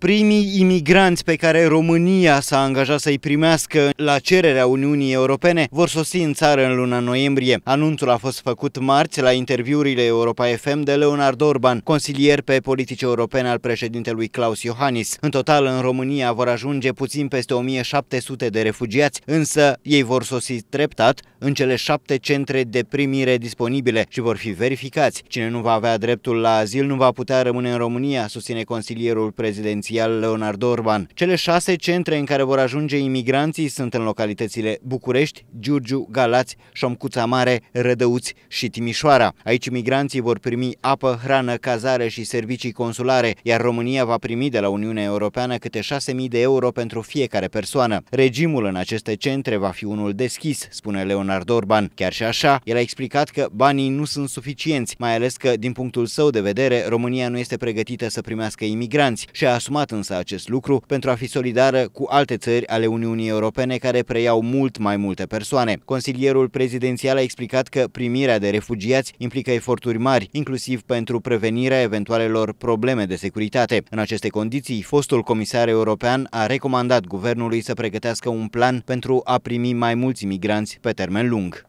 Primii imigranți pe care România s-a angajat să-i primească la cererea Uniunii Europene vor sosi în țară în luna noiembrie. Anunțul a fost făcut marți la interviurile Europa FM de Leonard Orban, consilier pe politici europene al președintelui Claus Iohannis. În total, în România vor ajunge puțin peste 1700 de refugiați, însă ei vor sosi treptat în cele șapte centre de primire disponibile și vor fi verificați. Cine nu va avea dreptul la azil nu va putea rămâne în România, susține consilierul prezidențial prezidențial Leonardo Orban. Cele șase centre în care vor ajunge imigranții sunt în localitățile București, Giurgiu, Galați, Șomcuța Mare, Rădăuți și Timișoara. Aici imigranții vor primi apă, hrană, cazare și servicii consulare, iar România va primi de la Uniunea Europeană câte 6.000 de euro pentru fiecare persoană. Regimul în aceste centre va fi unul deschis, spune Leonardo Orban. Chiar și așa, el a explicat că banii nu sunt suficienți, mai ales că, din punctul său de vedere, România nu este pregătită să primească imigranți și a asumat asuma însă acest lucru pentru a fi solidară cu alte țări ale Uniunii Europene care preiau mult mai multe persoane. Consilierul prezidențial a explicat că primirea de refugiați implică eforturi mari, inclusiv pentru prevenirea eventualelor probleme de securitate. În aceste condiții, fostul comisar european a recomandat guvernului să pregătească un plan pentru a primi mai mulți migranți pe termen lung.